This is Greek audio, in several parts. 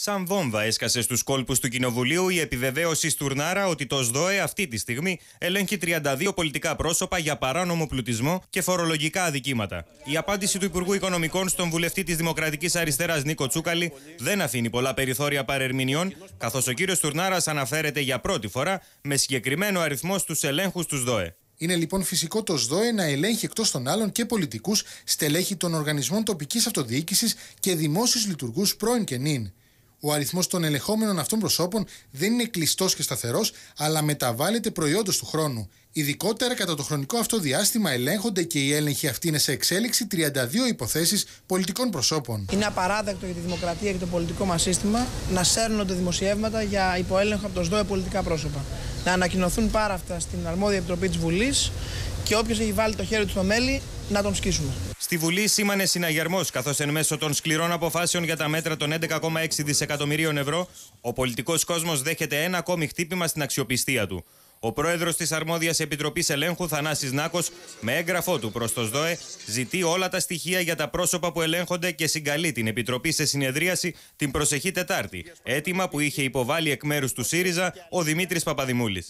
Σαν βόμβα έσκασε στους κόλπους του Κοινοβουλίου η επιβεβαίωση στουρνάρα ότι το ΣΔΟΕ αυτή τη στιγμή ελέγχει 32 πολιτικά πρόσωπα για παράνομο πλουτισμό και φορολογικά αδικήματα. Η απάντηση του Υπουργού Οικονομικών στον βουλευτή της Δημοκρατικής Αριστεράς Νίκο Τσούκαλη δεν αφήνει πολλά περιθώρια παρερμηνιών, καθώς ο κύριος Στουρνάρας αναφέρεται για πρώτη φορά με συγκεκριμένο αριθμό στους ελέγχους του ΣΔΟΕ. Είναι λοιπόν φυσικό το ΣΔΟΕ να ελέγχει εκτός των άλλων και πολιτικούς, στελέχη των οργανισμών τοπικής αυτοδιοίκησης και δημόσιους λειτουργούς πρώην και νυν. Ο αριθμός των ελεγχόμενων αυτών προσώπων δεν είναι κλειστός και σταθερός, αλλά μεταβάλλεται προϊόντος του χρόνου. Ειδικότερα κατά το χρονικό αυτό διάστημα ελέγχονται και οι έλεγχοι αυτοί είναι σε εξέλιξη 32 υποθέσεις πολιτικών προσώπων. Είναι απαράδεκτο για τη δημοκρατία και το πολιτικό μας σύστημα να σέρνονται δημοσιεύματα για υποέλεγχο από το ΣΔΟΕ πολιτικά πρόσωπα. Να ανακοινωθούν πάρα αυτά στην αρμόδια επιτροπή της Βουλής και όποιος έχει βάλει το χέρι του στο μέλι να τον σκίσουμε. Στη Βουλή σήμανε συναγερμός, καθώς εν μέσω των σκληρών αποφάσεων για τα μέτρα των 11,6 δισεκατομμυρίων ευρώ, ο πολιτικός κόσμος δέχεται ένα ακόμη χτύπημα στην αξιοπιστία του. Ο πρόεδρος της αρμόδιας Επιτροπής Ελέγχου, Θανάσης Νάκος, με έγγραφό του προς το ΣΔΟΕ, ζητεί όλα τα στοιχεία για τα πρόσωπα που ελέγχονται και συγκαλεί την Επιτροπή σε συνεδρίαση την προσεχή Τετάρτη. Έτοιμα που είχε υποβάλει εκ μέρους του ΣΥΡΙΖΑ ο Δημήτρης Παπαδημούλης.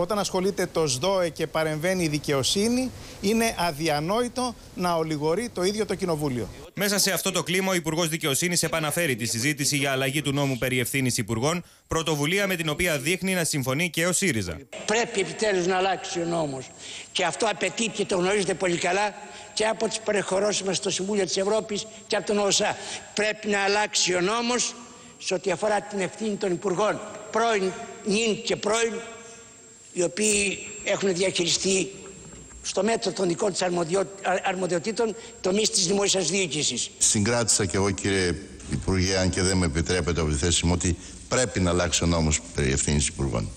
Όταν ασχολείται το ΣΔΟΕ και παρεμβαίνει η δικαιοσύνη, είναι αδιανόητο να ολιγορεί το ίδιο το Κοινοβούλιο. Μέσα σε αυτό το κλίμα, ο Υπουργός Δικαιοσύνης επαναφέρει τη συζήτηση για αλλαγή του νόμου περί ευθύνης υπουργών, πρωτοβουλία με την οποία δείχνει να συμφωνεί και ο ΣΥΡΙΖΑ. Πρέπει επιτέλους να αλλάξει ο νόμος. Και αυτό απαιτεί και το γνωρίζετε πολύ καλά και από τις παρεχωρώσει μας στο Συμβούλιο της Ευρώπης και από τον ΟΣΑ. Πρέπει να αλλάξει ο νόμος σε ό,τι αφορά την ευθύνη των υπουργών πρώην νυν και πρώην οι οποίοι έχουν διαχειριστεί στο μέτρο των δικών της αρμοδιοτήτων τομείς της δημόσιας διοίκησης. Συγκράτησα και εγώ κύριε Υπουργέ, αν και δεν με επιτρέπετε από τη θέση μου, ότι πρέπει να αλλάξει ο νόμος περί ευθύνης υπουργών.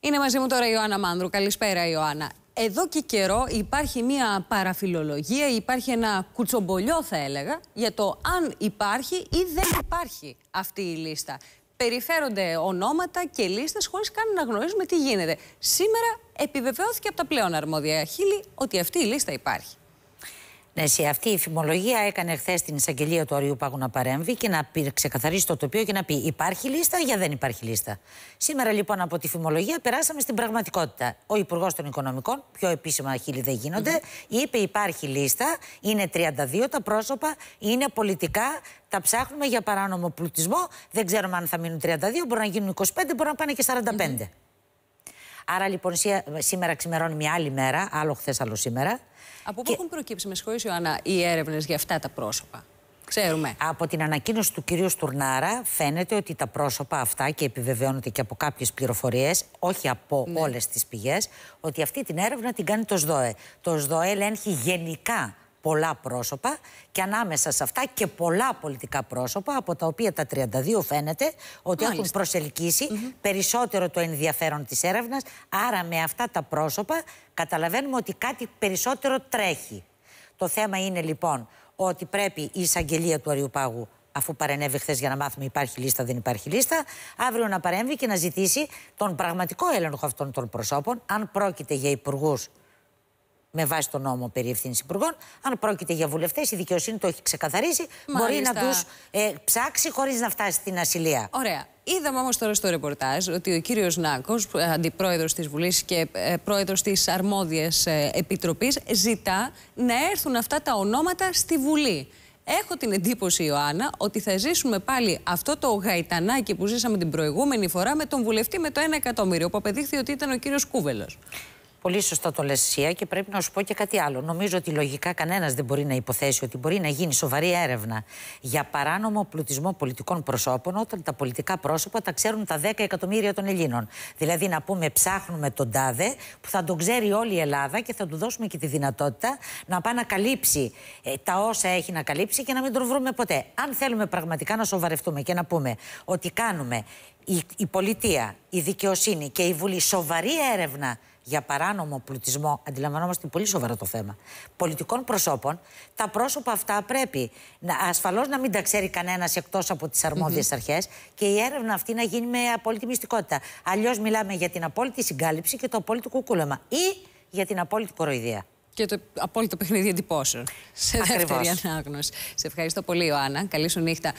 Είναι μαζί μου τώρα η Ιωάννα Μάνδρου. Καλησπέρα Ιωάννα. Εδώ και καιρό υπάρχει μια παραφιλολογία, υπάρχει ένα κουτσομπολιό θα έλεγα για το αν υπάρχει ή δεν υπάρχει αυτή η λίστα περιφέρονται ονόματα και λίστες χωρίς καν να γνωρίζουμε τι γίνεται. Σήμερα επιβεβαιώθηκε από τα πλέον αρμόδια χείλη ότι αυτή η λίστα υπάρχει. Ναι, σε αυτή η φημολογία έκανε χθες την εισαγγελία του Αριού Πάγου να παρέμβει και να ξεκαθαρίσει το τοπίο και να πει: Υπάρχει λίστα ή δεν υπάρχει λίστα. Σήμερα λοιπόν από τη φημολογία περάσαμε στην πραγματικότητα. Ο Υπουργός των Οικονομικών, πιο επίσημα χείλη δεν γινονται είπε: Υπάρχει λίστα, είναι 32 τα πρόσωπα, είναι πολιτικά, τα ψάχνουμε για παράνομο πλουτισμό. Δεν ξέρουμε αν θα μείνουν 32, μπορεί να γίνουν 25, μπορεί να πάνε και 45. Άρα λοιπόν σήμερα ξημερώνει μια άλλη μέρα, άλλο χθες, άλλο σήμερα. Από πού έχουν προκύψει, με συγχωρείτε, Ιωάννα, οι έρευνες για αυτά τα πρόσωπα. Ξέρουμε. Από την ανακοίνωση του κυρίου Στουρνάρα φαίνεται ότι τα πρόσωπα αυτά και επιβεβαιώνονται και από κάποιες πληροφορίες, όχι από ναι. όλες τις πηγές, ότι αυτή την έρευνα την κάνει το ΣΔΟΕ. Το ΣΔΟΕ ελέγχει γενικά πολλά πρόσωπα και ανάμεσα σε αυτά και πολλά πολιτικά πρόσωπα, από τα οποία τα 32 φαίνεται ότι έχουν προσελκύσει περισσότερο το ενδιαφέρον της έρευνας. Άρα με αυτά τα πρόσωπα καταλαβαίνουμε ότι κάτι περισσότερο τρέχει. Το θέμα είναι λοιπόν ότι πρέπει η εισαγγελία του Αριουπάγου αφού παρενέβη χθες για να μάθουμε υπάρχει λίστα, δεν υπάρχει λίστα, αύριο να παρέμβει και να ζητήσει τον πραγματικό έλεγχο αυτών των προσώπων, αν πρόκειται για υπουργούς με βάση τον νόμο περί ευθύνης υπουργών. Αν πρόκειται για βουλευτές, η δικαιοσύνη το έχει ξεκαθαρίσει. Μάλιστα. Μπορεί να τους ε, ψάξει χωρίς να φτάσει στην ασυλία. Ωραία. Είδαμε όμως τώρα στο ρεπορτάζ ότι ο κύριος Νάκος, ε, αντιπρόεδρος της Βουλής και ε, πρόεδρος της αρμόδιας ε, επιτροπής, ζητά να έρθουν αυτά τα ονόματα στη Βουλή. Έχω την εντύπωση, Ιωάννα, ότι θα ζήσουμε πάλι αυτό το γαϊτανάκι που ζήσαμε την προηγούμενη φορά με τον βουλευτή με το 1 εκατομμύριο, που απεδείχθη ότι ήταν ο κύριος Κούβελος. Πολύ σωστά το λες Σία και πρέπει να σου πω και κάτι άλλο. Νομίζω ότι λογικά κανένας δεν μπορεί να υποθέσει ότι μπορεί να γίνει σοβαρή έρευνα για παράνομο πλουτισμό πολιτικών προσώπων όταν τα πολιτικά πρόσωπα τα ξέρουν τα 10 εκατομμύρια των Ελλήνων. Δηλαδή να πούμε ψάχνουμε τον τάδε που θα τον ξέρει όλη η Ελλάδα και θα του δώσουμε και τη δυνατότητα να πάει να καλύψει ε, τα όσα έχει να καλύψει και να μην τον βρούμε ποτέ. Αν θέλουμε πραγματικά να σοβαρευτούμε και να πούμε ότι κάνουμε η, η πολιτεία, η δικαιοσύνη και η Βουλή σοβαρή έρευνα για παράνομο πλουτισμό, αντιλαμβανόμαστε πολύ σοβαρό το θέμα, πολιτικών προσώπων, τα πρόσωπα αυτά πρέπει να, ασφαλώς να μην τα ξέρει κανένας εκτός από τις αρμόδιες αρχές και η έρευνα αυτή να γίνει με απόλυτη μυστικότητα. Αλλιώς μιλάμε για την απόλυτη συγκάλυψη και το απόλυτο κουκούλεμα ή για την απόλυτη κοροϊδία. Και το απόλυτο παιχνίδι εντυπώσεων σε δεύτερη ανάγνωση. Σε ευχαριστώ πολύ, Ιωάννα. Καλή σου νύχτα.